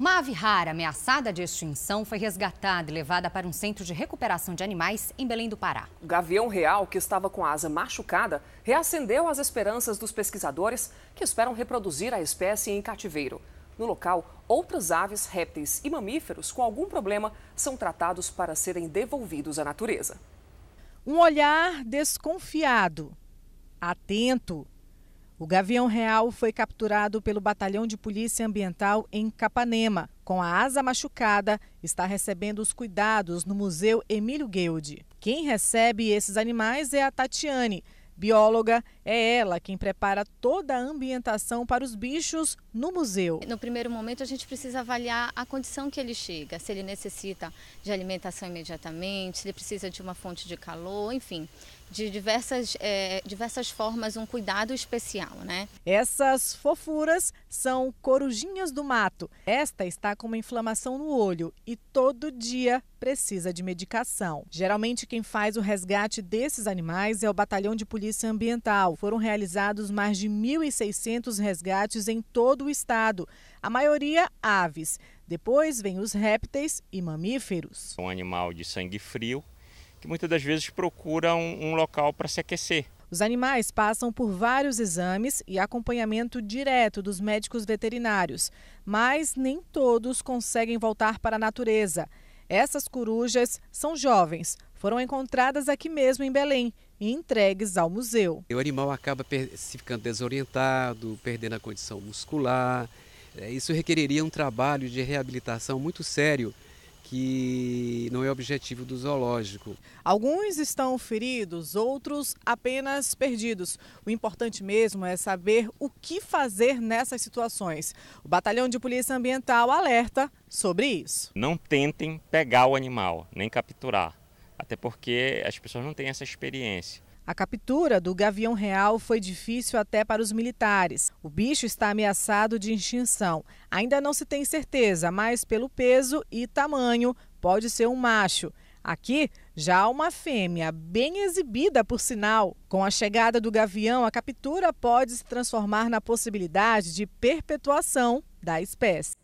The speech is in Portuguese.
Uma ave rara ameaçada de extinção foi resgatada e levada para um centro de recuperação de animais em Belém do Pará. O gavião real, que estava com a asa machucada, reacendeu as esperanças dos pesquisadores que esperam reproduzir a espécie em cativeiro. No local, outras aves, répteis e mamíferos com algum problema são tratados para serem devolvidos à natureza. Um olhar desconfiado, atento o gavião real foi capturado pelo Batalhão de Polícia Ambiental em Capanema. Com a asa machucada, está recebendo os cuidados no Museu Emílio Guilde. Quem recebe esses animais é a Tatiane, Bióloga, é ela quem prepara toda a ambientação para os bichos no museu. No primeiro momento, a gente precisa avaliar a condição que ele chega, se ele necessita de alimentação imediatamente, se ele precisa de uma fonte de calor, enfim, de diversas, é, diversas formas, um cuidado especial, né? Essas fofuras são corujinhas do mato. Esta está com uma inflamação no olho e todo dia precisa de medicação. Geralmente quem faz o resgate desses animais é o Batalhão de Polícia Ambiental. Foram realizados mais de 1.600 resgates em todo o estado, a maioria aves. Depois vem os répteis e mamíferos. É um animal de sangue frio que muitas das vezes procura um, um local para se aquecer. Os animais passam por vários exames e acompanhamento direto dos médicos veterinários, mas nem todos conseguem voltar para a natureza. Essas corujas são jovens, foram encontradas aqui mesmo em Belém e entregues ao museu. O animal acaba se ficando desorientado, perdendo a condição muscular. É, isso requeriria um trabalho de reabilitação muito sério que não é objetivo do zoológico. Alguns estão feridos, outros apenas perdidos. O importante mesmo é saber o que fazer nessas situações. O Batalhão de Polícia Ambiental alerta sobre isso. Não tentem pegar o animal, nem capturar, até porque as pessoas não têm essa experiência. A captura do gavião real foi difícil até para os militares. O bicho está ameaçado de extinção. Ainda não se tem certeza, mas pelo peso e tamanho, pode ser um macho. Aqui já há uma fêmea, bem exibida por sinal. Com a chegada do gavião, a captura pode se transformar na possibilidade de perpetuação da espécie.